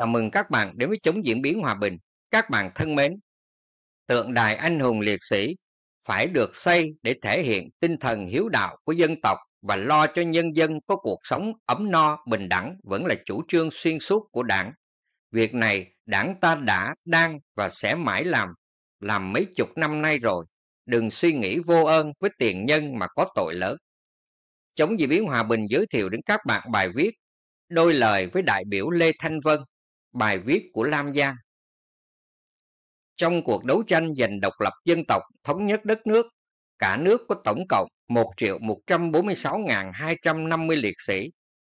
Chào mừng các bạn đến với chống diễn biến hòa bình. Các bạn thân mến, tượng đài anh hùng liệt sĩ phải được xây để thể hiện tinh thần hiếu đạo của dân tộc và lo cho nhân dân có cuộc sống ấm no, bình đẳng vẫn là chủ trương xuyên suốt của đảng. Việc này đảng ta đã, đang và sẽ mãi làm, làm mấy chục năm nay rồi. Đừng suy nghĩ vô ơn với tiền nhân mà có tội lớn. Chống diễn biến hòa bình giới thiệu đến các bạn bài viết Đôi lời với đại biểu Lê Thanh Vân bài viết của Lam Giang. Trong cuộc đấu tranh giành độc lập dân tộc, thống nhất đất nước, cả nước có tổng cộng 1 triệu 146.250 liệt sĩ,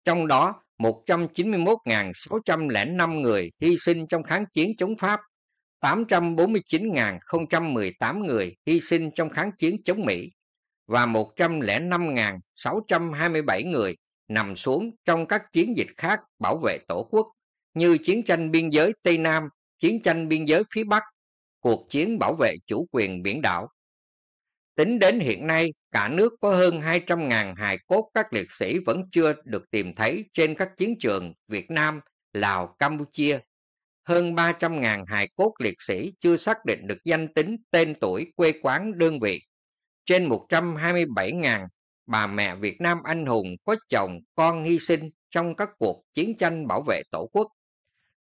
trong đó 191.605 người hy sinh trong kháng chiến chống Pháp, 849.018 người hy sinh trong kháng chiến chống Mỹ và 105.627 người nằm xuống trong các chiến dịch khác bảo vệ Tổ quốc như chiến tranh biên giới Tây Nam, chiến tranh biên giới phía Bắc, cuộc chiến bảo vệ chủ quyền biển đảo. Tính đến hiện nay, cả nước có hơn 200.000 hài cốt các liệt sĩ vẫn chưa được tìm thấy trên các chiến trường Việt Nam, Lào, Campuchia. Hơn 300.000 hài cốt liệt sĩ chưa xác định được danh tính, tên tuổi, quê quán, đơn vị. Trên 127.000 bà mẹ Việt Nam anh hùng có chồng, con hy sinh trong các cuộc chiến tranh bảo vệ Tổ quốc.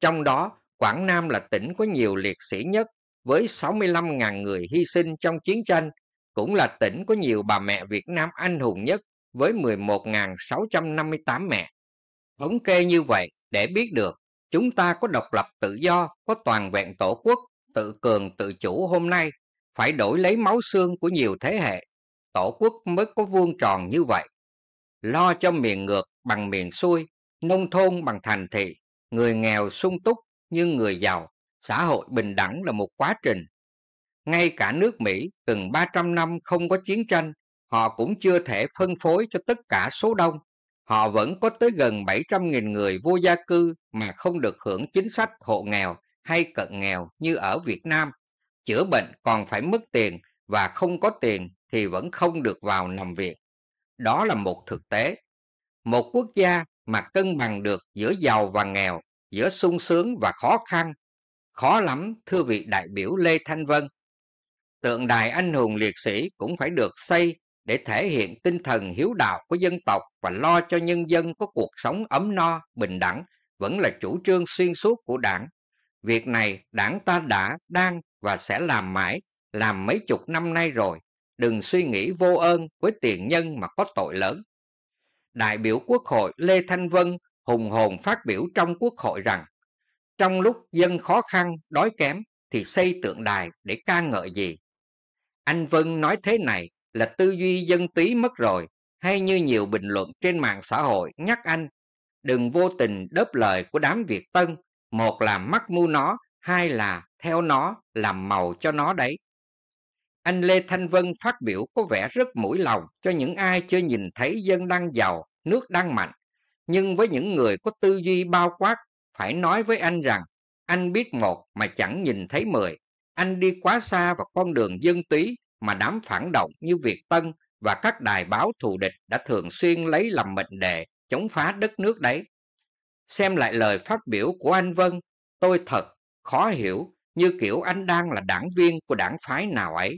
Trong đó, Quảng Nam là tỉnh có nhiều liệt sĩ nhất với 65.000 người hy sinh trong chiến tranh, cũng là tỉnh có nhiều bà mẹ Việt Nam anh hùng nhất với 11.658 mẹ. Thống kê như vậy để biết được chúng ta có độc lập tự do, có toàn vẹn tổ quốc, tự cường tự chủ hôm nay, phải đổi lấy máu xương của nhiều thế hệ, tổ quốc mới có vuông tròn như vậy. Lo cho miền ngược bằng miền xuôi, nông thôn bằng thành thị, người nghèo sung túc như người giàu, xã hội bình đẳng là một quá trình. Ngay cả nước Mỹ từng 300 năm không có chiến tranh, họ cũng chưa thể phân phối cho tất cả số đông. Họ vẫn có tới gần 700.000 người vô gia cư mà không được hưởng chính sách hộ nghèo hay cận nghèo như ở Việt Nam. Chữa bệnh còn phải mất tiền và không có tiền thì vẫn không được vào nằm viện. Đó là một thực tế. Một quốc gia mà cân bằng được giữa giàu và nghèo, giữa sung sướng và khó khăn. Khó lắm, thưa vị đại biểu Lê Thanh Vân. Tượng đài anh hùng liệt sĩ cũng phải được xây để thể hiện tinh thần hiếu đạo của dân tộc và lo cho nhân dân có cuộc sống ấm no, bình đẳng, vẫn là chủ trương xuyên suốt của đảng. Việc này đảng ta đã, đang và sẽ làm mãi, làm mấy chục năm nay rồi. Đừng suy nghĩ vô ơn với tiền nhân mà có tội lớn đại biểu Quốc hội Lê Thanh Vân hùng hồn phát biểu trong Quốc hội rằng trong lúc dân khó khăn, đói kém thì xây tượng đài để ca ngợi gì? Anh Vân nói thế này là tư duy dân túy mất rồi hay như nhiều bình luận trên mạng xã hội nhắc anh đừng vô tình đớp lời của đám Việt Tân một là mắc mu nó hai là theo nó làm màu cho nó đấy anh Lê Thanh Vân phát biểu có vẻ rất mũi lòng cho những ai chưa nhìn thấy dân đang giàu, nước đang mạnh. Nhưng với những người có tư duy bao quát, phải nói với anh rằng anh biết một mà chẳng nhìn thấy mười. Anh đi quá xa vào con đường dân túy mà đám phản động như Việt Tân và các đài báo thù địch đã thường xuyên lấy làm mệnh đề chống phá đất nước đấy. Xem lại lời phát biểu của anh Vân, tôi thật khó hiểu như kiểu anh đang là đảng viên của đảng phái nào ấy.